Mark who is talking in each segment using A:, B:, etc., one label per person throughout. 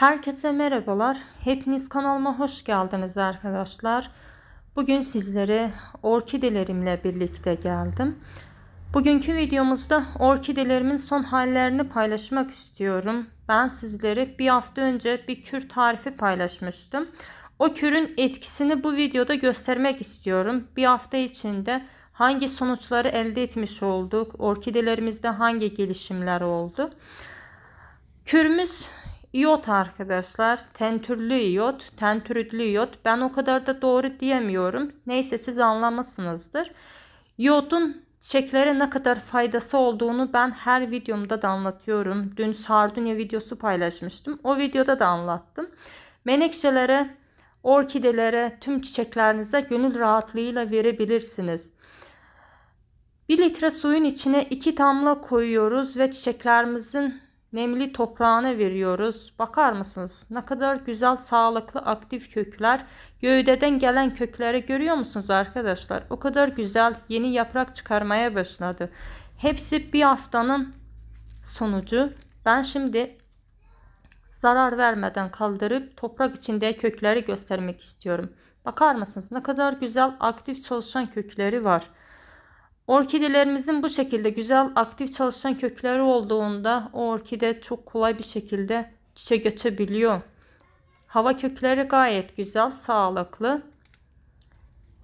A: Herkese merhabalar. Hepiniz kanalıma hoş geldiniz arkadaşlar. Bugün sizlere orkidelerimle birlikte geldim. Bugünkü videomuzda orkidelerimin son hallerini paylaşmak istiyorum. Ben sizlere bir hafta önce bir kür tarifi paylaşmıştım. O kürün etkisini bu videoda göstermek istiyorum. Bir hafta içinde hangi sonuçları elde etmiş olduk, orkidelerimizde hangi gelişimler oldu. Kürümüz Iot arkadaşlar. Tentürlü iot, tentürütlü iot. Ben o kadar da doğru diyemiyorum. Neyse siz anlamasınızdır. Iot'un çiçeklere ne kadar faydası olduğunu ben her videomda da anlatıyorum. Dün sardunya videosu paylaşmıştım. O videoda da anlattım. Menekşelere, orkidelere, tüm çiçeklerinize gönül rahatlığıyla verebilirsiniz. 1 litre suyun içine 2 damla koyuyoruz ve çiçeklerimizin nemli toprağını veriyoruz. Bakar mısınız? Ne kadar güzel, sağlıklı, aktif kökler. Gövdeden gelen kökleri görüyor musunuz arkadaşlar? O kadar güzel yeni yaprak çıkarmaya başladı. Hepsi bir haftanın sonucu. Ben şimdi zarar vermeden kaldırıp toprak içinde kökleri göstermek istiyorum. Bakar mısınız? Ne kadar güzel aktif çalışan kökleri var. Orkidelerimizin bu şekilde güzel aktif çalışan kökleri olduğunda o orkide çok kolay bir şekilde çiçek geçebiliyor. Hava kökleri gayet güzel, sağlıklı.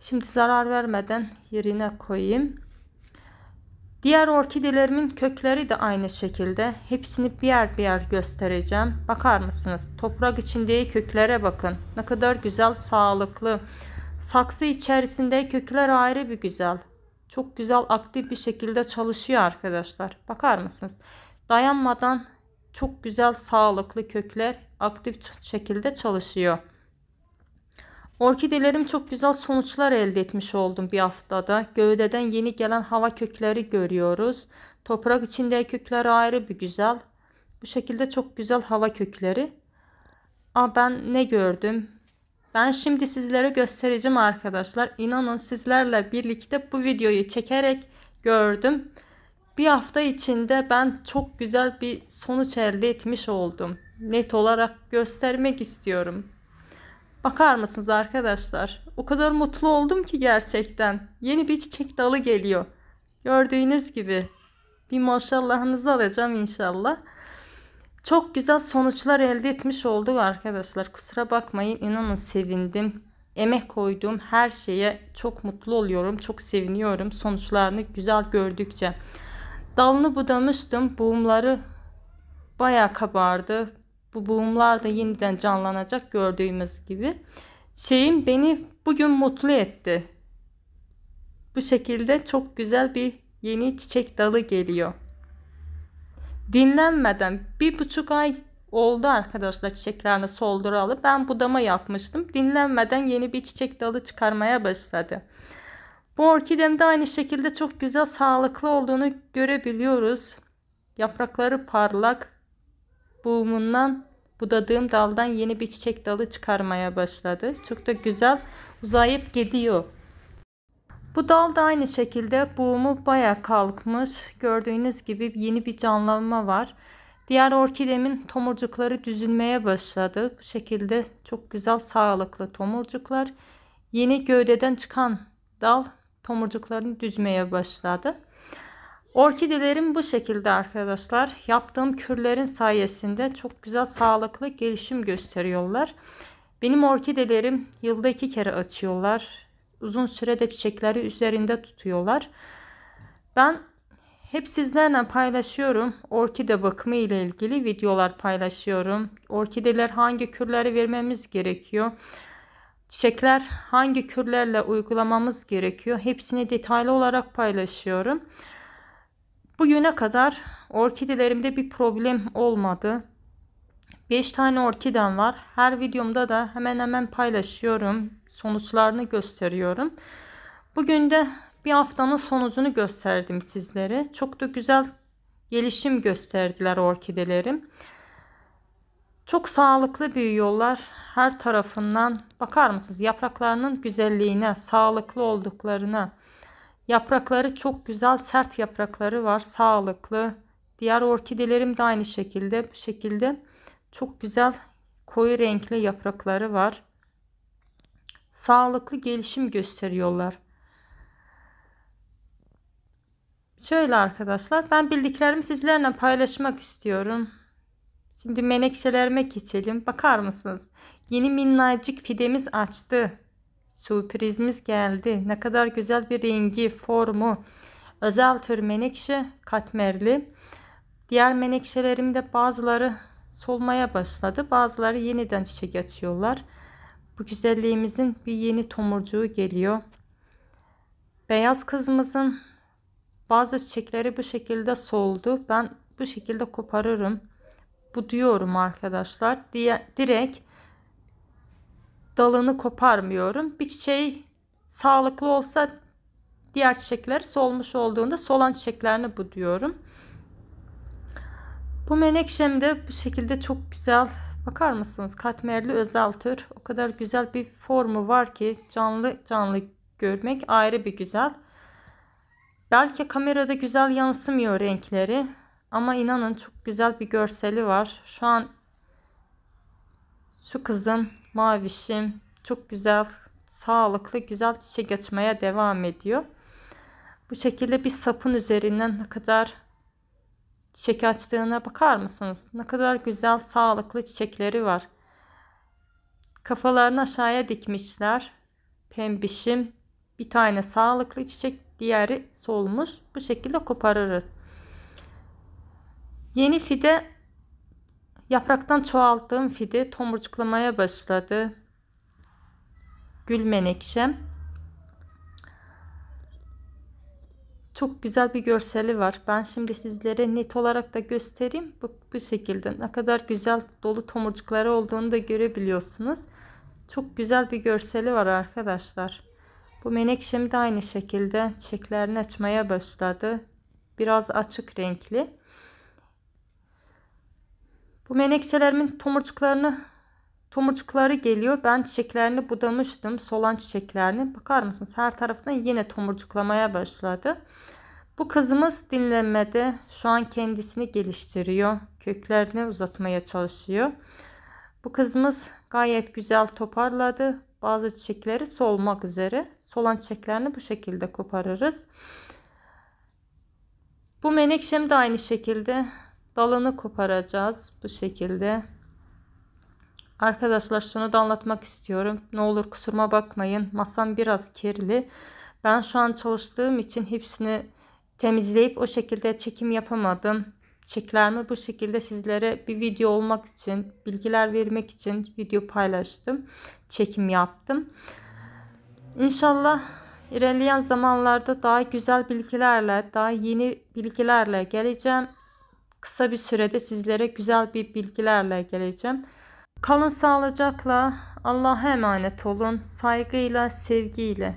A: Şimdi zarar vermeden yerine koyayım. Diğer orkidelerimin kökleri de aynı şekilde. Hepsini birer birer göstereceğim. Bakar mısınız? Toprak içindeki köklere bakın. Ne kadar güzel, sağlıklı. Saksı içerisinde kökler ayrı bir güzel çok güzel aktif bir şekilde çalışıyor arkadaşlar. Bakar mısınız? Dayanmadan çok güzel sağlıklı kökler aktif şekilde çalışıyor. Orkidelerim çok güzel sonuçlar elde etmiş oldum bir haftada. Gövdeden yeni gelen hava kökleri görüyoruz. Toprak içindeki kökler ayrı bir güzel. Bu şekilde çok güzel hava kökleri. Aa, ben ne gördüm? Ben şimdi sizlere göstereceğim arkadaşlar. İnanın sizlerle birlikte bu videoyu çekerek gördüm. Bir hafta içinde ben çok güzel bir sonuç elde etmiş oldum. Net olarak göstermek istiyorum. Bakar mısınız arkadaşlar? O kadar mutlu oldum ki gerçekten. Yeni bir çiçek dalı geliyor. Gördüğünüz gibi. Bir maşallahınızı alacağım inşallah. Çok güzel sonuçlar elde etmiş olduk arkadaşlar. Kusura bakmayın inanın sevindim. Emek koyduğum her şeye çok mutlu oluyorum. Çok seviniyorum sonuçlarını güzel gördükçe. Dalını budamıştım. Buğumları baya kabardı. Bu buğumlar da yeniden canlanacak gördüğümüz gibi. Şeyim beni bugün mutlu etti. Bu şekilde çok güzel bir yeni çiçek dalı geliyor dinlenmeden bir buçuk ay oldu arkadaşlar çiçeklerini solduralı. Ben budama yapmıştım. Dinlenmeden yeni bir çiçek dalı çıkarmaya başladı. Bu orkidem de aynı şekilde çok güzel sağlıklı olduğunu görebiliyoruz. Yaprakları parlak. Buğumundan budadığım daldan yeni bir çiçek dalı çıkarmaya başladı. Çok da güzel uzayıp gidiyor. Bu dal da aynı şekilde buğumu baya kalkmış. Gördüğünüz gibi yeni bir canlanma var. Diğer orkidemin tomurcukları düzülmeye başladı. Bu şekilde çok güzel sağlıklı tomurcuklar. Yeni gövdeden çıkan dal tomurcuklarını düzmeye başladı. Orkidelerim bu şekilde arkadaşlar. Yaptığım kürlerin sayesinde çok güzel sağlıklı gelişim gösteriyorlar. Benim orkidelerim yılda iki kere açıyorlar uzun sürede çiçekleri üzerinde tutuyorlar. Ben hep sizlerle paylaşıyorum. Orkide bakımı ile ilgili videolar paylaşıyorum. Orkideler hangi kürleri vermemiz gerekiyor? Çiçekler hangi kürlerle uygulamamız gerekiyor? Hepsini detaylı olarak paylaşıyorum. Bugüne kadar orkidelerimde bir problem olmadı. 5 tane orkidem var. Her videomda da hemen hemen paylaşıyorum sonuçlarını gösteriyorum. Bugün de bir haftanın sonucunu gösterdim sizlere. Çok da güzel gelişim gösterdiler orkidelerim. Çok sağlıklı büyüyorlar. Her tarafından bakar mısınız yapraklarının güzelliğine, sağlıklı olduklarına. Yaprakları çok güzel, sert yaprakları var, sağlıklı. Diğer orkidelerim de aynı şekilde, bu şekilde çok güzel koyu renkli yaprakları var sağlıklı gelişim gösteriyorlar. Şöyle arkadaşlar ben bildiklerimi sizlerle paylaşmak istiyorum. Şimdi menekşelerime geçelim. Bakar mısınız? Yeni minnacık fidemiz açtı. Sürprizimiz geldi. Ne kadar güzel bir rengi, formu. Özel tür menekşe katmerli. Diğer menekşelerimde bazıları solmaya başladı. Bazıları yeniden çiçek açıyorlar. Bu güzelliğimizin bir yeni tomurcuğu geliyor. Beyaz kızımızın bazı çiçekleri bu şekilde soldu. Ben bu şekilde koparırım. Bu diyorum arkadaşlar. Diye, direkt dalını koparmıyorum. Bir çiçeği sağlıklı olsa diğer çiçekler solmuş olduğunda solan çiçeklerini bu diyorum. Bu menekşem de bu şekilde çok güzel Bakar mısınız? Katmerli özel tür. O kadar güzel bir formu var ki canlı canlı görmek ayrı bir güzel. Belki kamerada güzel yansımıyor renkleri. Ama inanın çok güzel bir görseli var. Şu an şu kızım mavişim çok güzel sağlıklı güzel çiçek açmaya devam ediyor. Bu şekilde bir sapın üzerinden ne kadar Çiçek açtığına bakar mısınız? Ne kadar güzel sağlıklı çiçekleri var. Kafalarını aşağıya dikmişler. Pembişim bir tane sağlıklı çiçek diğeri solmuş. Bu şekilde koparırız. Yeni fide yapraktan çoğalttığım fide tomurcuklamaya başladı. Gül menekşem. Çok güzel bir görseli var. Ben şimdi sizlere net olarak da göstereyim. Bu, bu şekilde ne kadar güzel dolu tomurcukları olduğunu da görebiliyorsunuz. Çok güzel bir görseli var arkadaşlar. Bu menekşem de aynı şekilde çiçeklerini açmaya başladı. Biraz açık renkli. Bu menekşelerimin tomurcuklarını tomurcukları geliyor. Ben çiçeklerini budamıştım. Solan çiçeklerini. Bakar mısınız? Her tarafına yine tomurcuklamaya başladı. Bu kızımız dinlenmede şu an kendisini geliştiriyor. Köklerini uzatmaya çalışıyor. Bu kızımız gayet güzel toparladı. Bazı çiçekleri solmak üzere. Solan çiçeklerini bu şekilde koparırız. Bu menekşem de aynı şekilde dalını koparacağız bu şekilde. Arkadaşlar şunu da anlatmak istiyorum. Ne olur kusuruma bakmayın. Masam biraz kirli. Ben şu an çalıştığım için hepsini temizleyip o şekilde çekim yapamadım. Çeklerimi bu şekilde sizlere bir video olmak için, bilgiler vermek için video paylaştım. Çekim yaptım. İnşallah ilerleyen zamanlarda daha güzel bilgilerle, daha yeni bilgilerle geleceğim. Kısa bir sürede sizlere güzel bir bilgilerle geleceğim. Kalın sağlıcakla Allah'a emanet olun. Saygıyla, sevgiyle.